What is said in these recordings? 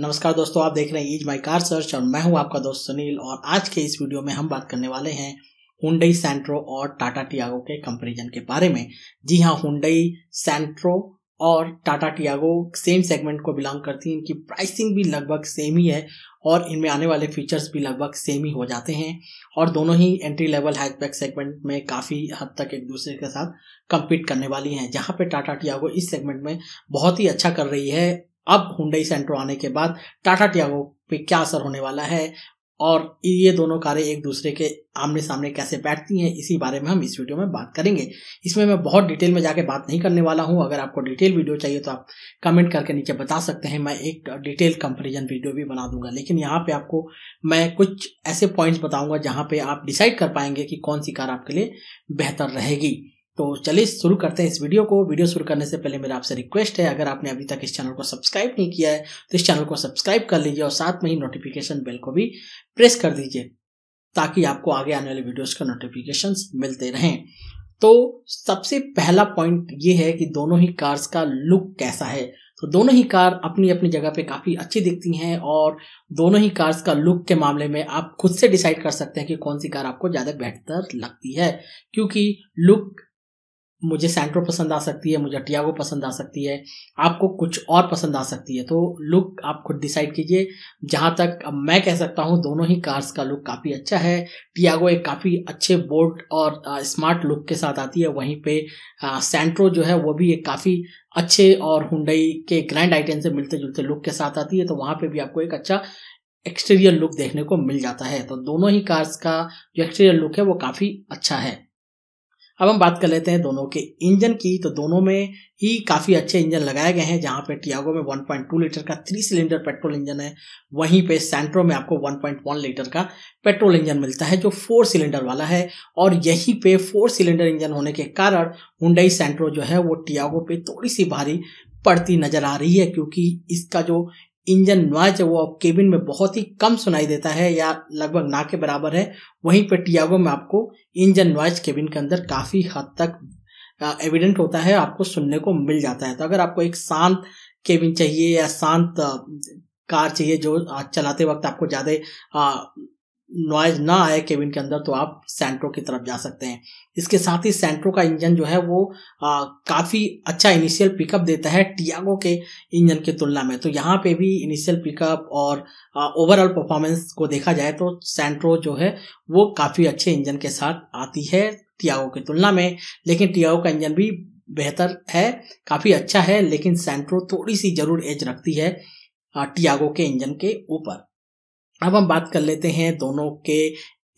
नमस्कार दोस्तों आप देख रहे हैं इज माई कार सर्च और मैं हूं आपका दोस्त सुनील और आज के इस वीडियो में हम बात करने वाले हैं हुडई सेंट्रो और टाटा टियागो के कंपेरिजन के बारे में जी हाँ हुडई सेंट्रो और टाटा टियागो सेम सेगमेंट को बिलोंग करती हैं इनकी प्राइसिंग भी लगभग सेम ही है और इनमें आने वाले फीचर्स भी लगभग सेम ही हो जाते हैं और दोनों ही एंट्री लेवल हैचबैक सेगमेंट में काफ़ी हद तक एक दूसरे के साथ कम्पीट करने वाली हैं जहाँ पे टाटा टियागो इस सेगमेंट में बहुत ही अच्छा कर रही है अब हुडई सेंट्रो आने के बाद टाटा टियागो पे क्या असर होने वाला है और ये दोनों कारें एक दूसरे के आमने सामने कैसे बैठती हैं इसी बारे में हम इस वीडियो में बात करेंगे इसमें मैं बहुत डिटेल में जाके बात नहीं करने वाला हूं अगर आपको डिटेल वीडियो चाहिए तो आप कमेंट करके नीचे बता सकते हैं मैं एक डिटेल कंपेरिजन वीडियो भी बना दूंगा लेकिन यहाँ पे आपको मैं कुछ ऐसे पॉइंट्स बताऊंगा जहाँ पे आप डिसाइड कर पाएंगे कि कौन सी कार आपके लिए बेहतर रहेगी तो चलिए शुरू करते हैं इस वीडियो को वीडियो शुरू करने से पहले मेरा आपसे रिक्वेस्ट है अगर आपने अभी तक इस चैनल को सब्सक्राइब नहीं किया है तो इस चैनल को सब्सक्राइब कर लीजिए और साथ में ही नोटिफिकेशन बेल को भी प्रेस कर दीजिए ताकि आपको आगे आने वाले वीडियोस का नोटिफिकेशन मिलते रहें तो सबसे पहला पॉइंट ये है कि दोनों ही कार्स का लुक कैसा है तो दोनों ही कार अपनी अपनी जगह पे काफ़ी अच्छी दिखती हैं और दोनों ही कार्स का लुक के मामले में आप खुद से डिसाइड कर सकते हैं कि कौन सी कार आपको ज़्यादा बेहतर लगती है क्योंकि लुक मुझे सेंट्रो पसंद आ सकती है मुझे टियागो पसंद आ सकती है आपको कुछ और पसंद आ सकती है तो लुक आप खुद डिसाइड कीजिए जहाँ तक मैं कह सकता हूँ दोनों ही कार्स का लुक काफ़ी अच्छा है टियागो एक काफ़ी अच्छे बोल्ट और स्मार्ट लुक के साथ आती है वहीं पे सेंट्रो जो है वो भी एक काफ़ी अच्छे और हुडई के ग्रैंड आइटम से मिलते जुलते लुक के साथ आती है तो वहाँ पर भी आपको एक अच्छा एक्सटीरियर लुक देखने को मिल जाता है तो दोनों ही कार्स का जो एक्सटीरियर लुक है वो काफ़ी अच्छा है अब हम बात कर लेते हैं दोनों के इंजन की तो दोनों में ही काफ़ी अच्छे इंजन लगाए गए हैं जहां पे टियागो में 1.2 लीटर का थ्री सिलेंडर पेट्रोल इंजन है वहीं पे सेंट्रो में आपको 1.1 लीटर का पेट्रोल इंजन मिलता है जो फोर सिलेंडर वाला है और यहीं पे फोर सिलेंडर इंजन होने के कारण हुडई सेंट्रो जो है वो टियागो पे थोड़ी सी भारी पड़ती नज़र आ रही है क्योंकि इसका जो इंजन नॉइज वो केबिन में बहुत ही कम सुनाई देता है या लगभग ना के बराबर है वहीं पर टियागो में आपको इंजन नॉइज केबिन के अंदर काफी हद तक एविडेंट होता है आपको सुनने को मिल जाता है तो अगर आपको एक शांत केबिन चाहिए या शांत कार चाहिए जो चलाते वक्त आपको ज़्यादा नॉइज ना आए केबिन के अंदर तो आप सेंट्रो की तरफ जा सकते हैं इसके साथ ही सेंट्रो का इंजन जो है वो आ, काफ़ी अच्छा इनिशियल पिकअप देता है टियागो के इंजन की तुलना में तो यहाँ पे भी इनिशियल पिकअप और ओवरऑल परफॉर्मेंस को देखा जाए तो सेंट्रो जो है वो काफ़ी अच्छे इंजन के साथ आती है टियागो की तुलना में लेकिन टियागो का इंजन भी बेहतर है काफ़ी अच्छा है लेकिन सेंट्रो थोड़ी सी जरूर एज रखती है टियागो के इंजन के ऊपर अब हम बात कर लेते हैं दोनों के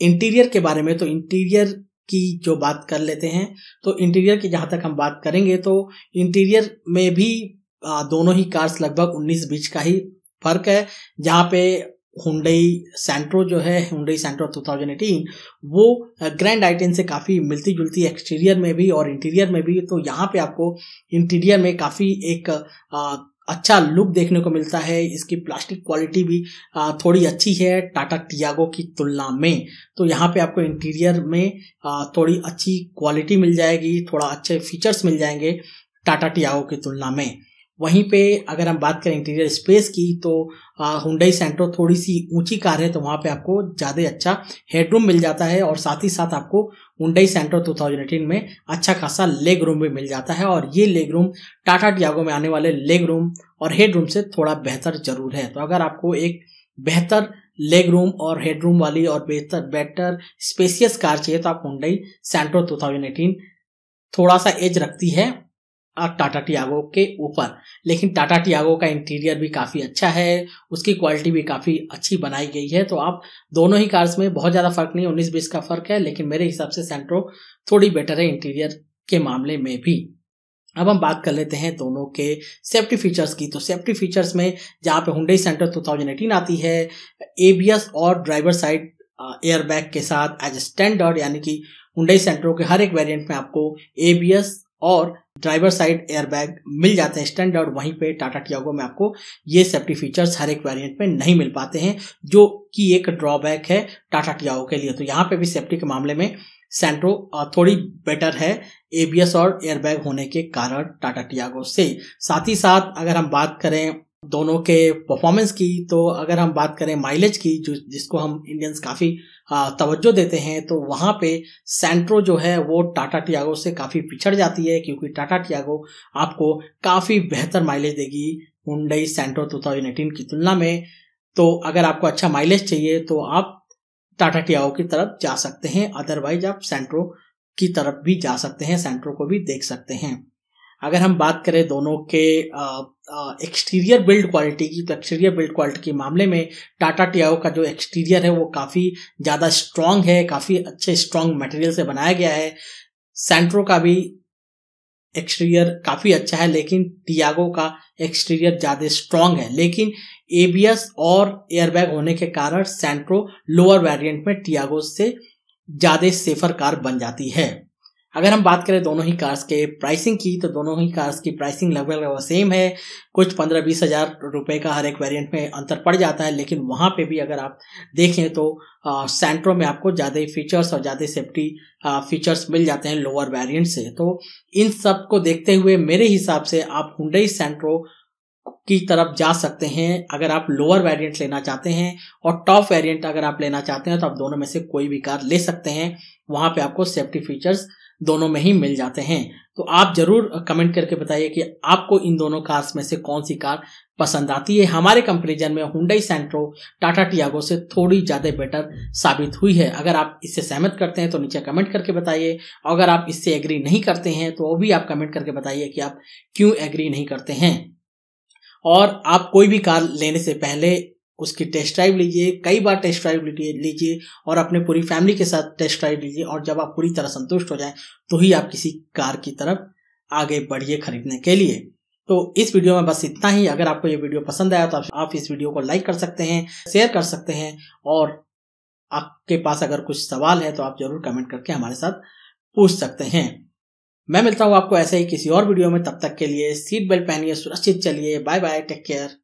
इंटीरियर के बारे में तो इंटीरियर की जो बात कर लेते हैं तो इंटीरियर की जहाँ तक हम बात करेंगे तो इंटीरियर में भी दोनों ही कार्स लगभग 19 बीच का ही फर्क है जहाँ पे हुडई सेंट्रो जो है हुडई सेंट्रो 2018 वो ग्रैंड आइटेन से काफ़ी मिलती जुलती है एक्सटीरियर में भी और इंटीरियर में भी तो यहाँ पे आपको इंटीरियर में काफ़ी एक अच्छा लुक देखने को मिलता है इसकी प्लास्टिक क्वालिटी भी थोड़ी अच्छी है टाटा टियागो की तुलना में तो यहाँ पे आपको इंटीरियर में थोड़ी अच्छी क्वालिटी मिल जाएगी थोड़ा अच्छे फीचर्स मिल जाएंगे टाटा टियागो की तुलना में वहीं पे अगर हम बात करें इंटीरियर स्पेस की तो हुडई सेंट्रो थोड़ी सी ऊंची कार है तो वहाँ पे आपको ज़्यादा अच्छा हेडरूम मिल जाता है और साथ ही साथ आपको हुडई सेंट्रो 2018 में अच्छा खासा लेग रूम भी मिल जाता है और ये लेग रूम टाटा टियागो में आने वाले लेग रूम और हेड रूम से थोड़ा बेहतर जरूर है तो अगर आपको एक बेहतर लेग रूम और हेड रूम वाली और बेहतर बेटर स्पेसियस कार चाहिए तो आप हुडई सेंट्रो 2018 थोड़ा सा एज रखती है टाटा टियागो के ऊपर लेकिन टाटा टियागो का इंटीरियर भी काफ़ी अच्छा है उसकी क्वालिटी भी काफ़ी अच्छी बनाई गई है तो आप दोनों ही कार्स में बहुत ज़्यादा फर्क नहीं उन्नीस बीस का फर्क है लेकिन मेरे हिसाब से सेंट्रो थोड़ी बेटर है इंटीरियर के मामले में भी अब हम बात कर लेते हैं दोनों के सेफ्टी फीचर्स की तो सेफ्टी फीचर्स में जहाँ पे हुडई सेंटर 2018 आती है एबीएस और ड्राइवर साइड एयरबैग के साथ एज ए स्टैंडर्ड यानी कि हुडई सेंटरों के हर एक वेरिएंट में आपको एबीएस और ड्राइवर साइड एयरबैग मिल जाते हैं स्टैंड और वहीं पे टाटा टियागो में आपको ये सेफ्टी फीचर्स हर एक वेरिएंट में नहीं मिल पाते हैं जो कि एक ड्रॉबैक है टाटा टियागो के लिए तो यहाँ पे भी सेफ्टी के मामले में सेंट्रो थोड़ी बेटर है एबीएस और एयरबैग होने के कारण टाटा टियागो से साथ ही साथ अगर हम बात करें दोनों के परफॉर्मेंस की तो अगर हम बात करें माइलेज की जो जिसको हम इंडियंस काफ़ी तवज्जो देते हैं तो वहां पे सेंट्रो जो है वो टाटा टियागो से काफ़ी पिछड़ जाती है क्योंकि टाटा टियागो आपको काफ़ी बेहतर माइलेज देगी मुंडई सेंट्रो 2018 की तुलना में तो अगर आपको अच्छा माइलेज चाहिए तो आप टाटा टियागो की तरफ जा सकते हैं अदरवाइज आप सेंट्रो की तरफ भी जा सकते हैं सेंट्रो को भी देख सकते हैं अगर हम बात करें दोनों के एक्सटीरियर बिल्ड क्वालिटी की तो एक्सटीरियर बिल्ड क्वालिटी के मामले में टाटा टियाओ का जो एक्सटीरियर है वो काफ़ी ज़्यादा स्ट्रांग है काफ़ी अच्छे स्ट्रांग मटेरियल से बनाया गया है सेंट्रो का भी एक्सटीरियर काफ़ी अच्छा है लेकिन टियागो का एक्सटीरियर ज़्यादा स्ट्रांग है लेकिन एबीएस और एयरबैग होने के कारण सेंट्रो लोअर वेरिएंट में टियागो से ज़्यादा सेफर कार बन जाती है अगर हम बात करें दोनों ही कार्स के प्राइसिंग की तो दोनों ही कार्स की प्राइसिंग लगभग लगभग सेम है कुछ पंद्रह बीस हज़ार रुपये का हर एक वेरिएंट में अंतर पड़ जाता है लेकिन वहाँ पे भी अगर आप देखें तो सेंट्रो में आपको ज़्यादा फीचर्स और ज़्यादा सेफ्टी फीचर्स मिल जाते हैं लोअर वेरियंट से तो इन सब को देखते हुए मेरे हिसाब से आप हुडई सेंट्रो की तरफ जा सकते हैं अगर आप लोअर वेरिएंट लेना चाहते हैं और टॉप वेरिएंट अगर आप लेना चाहते हैं तो आप दोनों में से कोई भी कार ले सकते हैं वहाँ पे आपको सेफ्टी फीचर्स दोनों में ही मिल जाते हैं तो आप जरूर कमेंट करके बताइए कि आपको इन दोनों कार्स में से कौन सी कार पसंद आती है हमारे कंपेरिजन में हुंडई सेंट्रो टाटा टियागो से थोड़ी ज़्यादा बेटर साबित हुई है अगर आप इससे सहमत करते हैं तो नीचे कमेंट करके बताइए अगर आप इससे एग्री नहीं करते हैं तो वो भी आप कमेंट करके बताइए कि आप क्यों एग्री नहीं करते हैं और आप कोई भी कार लेने से पहले उसकी टेस्ट ड्राइव लीजिए कई बार टेस्ट ड्राइव लीजिए और अपने पूरी फैमिली के साथ टेस्ट ड्राइव लीजिए और जब आप पूरी तरह संतुष्ट हो जाए तो ही आप किसी कार की तरफ आगे बढ़िए खरीदने के लिए तो इस वीडियो में बस इतना ही अगर आपको ये वीडियो पसंद आया तो आप, इस वीडियो को लाइक कर सकते हैं शेयर कर सकते हैं और आपके पास अगर कुछ सवाल है तो आप जरूर कमेंट करके हमारे साथ पूछ सकते हैं मैं मिलता हूं आपको ऐसे ही किसी और वीडियो में तब तक के लिए सीट बेल्ट पहनिए सुरक्षित चलिए बाय बाय टेक केयर